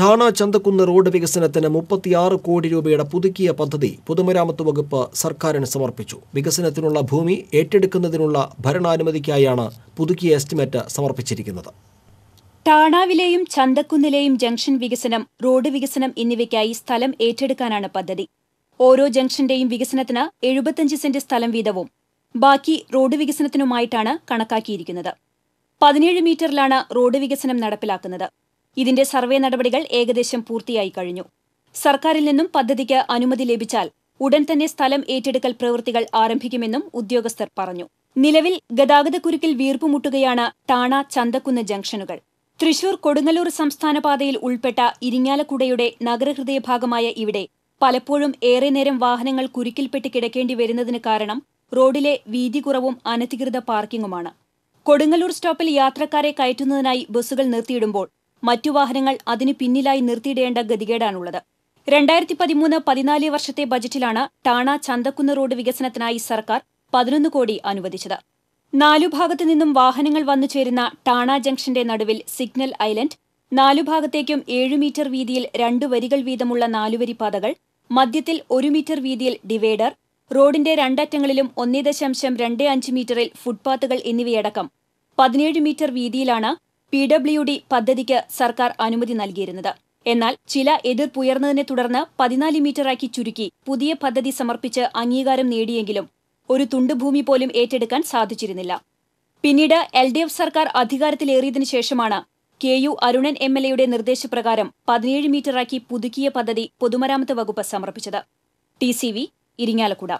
ഠാണ Chanthakkunnu road വികസനത്തിന് മുപ്പത്തിയാറ് കോടി രൂപയുടെ പുതുക്കിയ പദ്ധതി പൊതുമരാമത്ത് വകുപ്പ് സർക്കാരിന് സമർപ്പിച്ചു വികസനത്തിനുള്ള ഭൂമി ഏറ്റെടുക്കുന്നതിനുള്ള ഭരണാനുമതിക്കായാണ് പുതുക്കിയ എസ്റ്റിമേറ്റ് സമർപ്പിച്ചിരിക്കുന്നത് ടാണാവിലെയും ചന്തക്കുന്നിലെയും ജംഗ്ഷൻ വികസനം റോഡ് വികസനം എന്നിവയ്ക്കായി സ്ഥലം ഏറ്റെടുക്കാനാണ് പദ്ധതി ഓരോ ജംഗ്ഷന്റെയും വികസനത്തിന് എഴുപത്തഞ്ച് സെന്റ് സ്ഥലം വീതവും ബാക്കി റോഡ് വികസനത്തിനുമായിട്ടാണ് കണക്കാക്കിയിരിക്കുന്നത് പതിനേഴ് മീറ്ററിലാണ് റോഡ് വികസനം നടപ്പിലാക്കുന്നത് ഇതിന്റെ സർവേ നടപടികൾ ഏകദേശം പൂർത്തിയായി കഴിഞ്ഞു സർക്കാരിൽ നിന്നും പദ്ധതിക്ക് അനുമതി ലഭിച്ചാൽ ഉടൻ തന്നെ സ്ഥലം ഏറ്റെടുക്കൽ പ്രവൃത്തികൾ ആരംഭിക്കുമെന്നും ഉദ്യോഗസ്ഥർ പറഞ്ഞു നിലവിൽ ഗതാഗതക്കുരുക്കിൽ വീർപ്പുമുട്ടുകയാണ് ടാണ ചന്തക്കുന്ന് ജംഗ്ഷനുകൾ തൃശൂർ കൊടുങ്ങല്ലൂർ സംസ്ഥാന പാതയിൽ ഉൾപ്പെട്ട ഇരിങ്ങാലക്കുടയുടെ നഗരഹൃദയ ഭാഗമായ ഇവിടെ പലപ്പോഴും ഏറെ നേരം വാഹനങ്ങൾ കുരുക്കിൽപ്പെട്ട് കിടക്കേണ്ടി വരുന്നതിന് കാരണം റോഡിലെ വീതി കുറവും അനധികൃത പാർക്കിംഗുമാണ് കൊടുങ്ങല്ലൂർ സ്റ്റോപ്പിൽ യാത്രക്കാരെ കയറ്റുന്നതിനായി ബസ്സുകൾ നിർത്തിയിടുമ്പോൾ മറ്റു വാഹനങ്ങൾ അതിനു പിന്നിലായി നിർത്തിയിടേണ്ട ഗതികേടാണുള്ളത് രണ്ടായിരത്തി പതിമൂന്ന് പതിനാല് വർഷത്തെ ബജറ്റിലാണ് ടാണ ചന്തക്കുന്ന് റോഡ് വികസനത്തിനായി സർക്കാർ പതിനൊന്ന് കോടി അനുവദിച്ചത് നാലു ഭാഗത്തു നിന്നും വാഹനങ്ങൾ വന്നു ചേരുന്ന ടാണ ജംഗ്ഷന്റെ നടുവിൽ സിഗ്നൽ ഐലൻഡ് നാലു ഭാഗത്തേക്കും ഏഴു മീറ്റർ വീതിയിൽ രണ്ടു വരികൾ വീതമുള്ള നാലുവരി പാതകൾ മധ്യത്തിൽ ഒരു മീറ്റർ വീതിയിൽ ഡിവൈഡർ റോഡിന്റെ രണ്ടറ്റങ്ങളിലും ഒന്നേ ദശാംശം രണ്ട് അഞ്ച് മീറ്ററിൽ ഫുട്പാത്തുകൾ എന്നിവയടക്കം പതിനേഴ് മീറ്റർ വീതിയിലാണ് പി ഡബ്ല്യു ഡി പദ്ധതിക്ക് സർക്കാർ അനുമതി നൽകിയിരുന്നത് എന്നാൽ ചില എതിർപ്പുയർന്നതിനെ തുടർന്ന് പതിനാല് മീറ്ററാക്കി ചുരുക്കി പുതിയ പദ്ധതി സമർപ്പിച്ച് അംഗീകാരം നേടിയെങ്കിലും ഒരു തുണ്ടുഭൂമി പോലും ഏറ്റെടുക്കാൻ സാധിച്ചിരുന്നില്ല പിന്നീട് എൽ ഡി എഫ് സർക്കാർ അധികാരത്തിലേറിയതിനു ശേഷമാണ് K U Arunan M L എയുടെ നിർദ്ദേശപ്രകാരം പതിനേഴ് മീറ്ററാക്കി പുതുക്കിയ പദ്ധതി പൊതുമരാമത്ത് വകുപ്പ് സമർപ്പിച്ചത് ടി സി വി ഇരിങ്ങാലക്കുട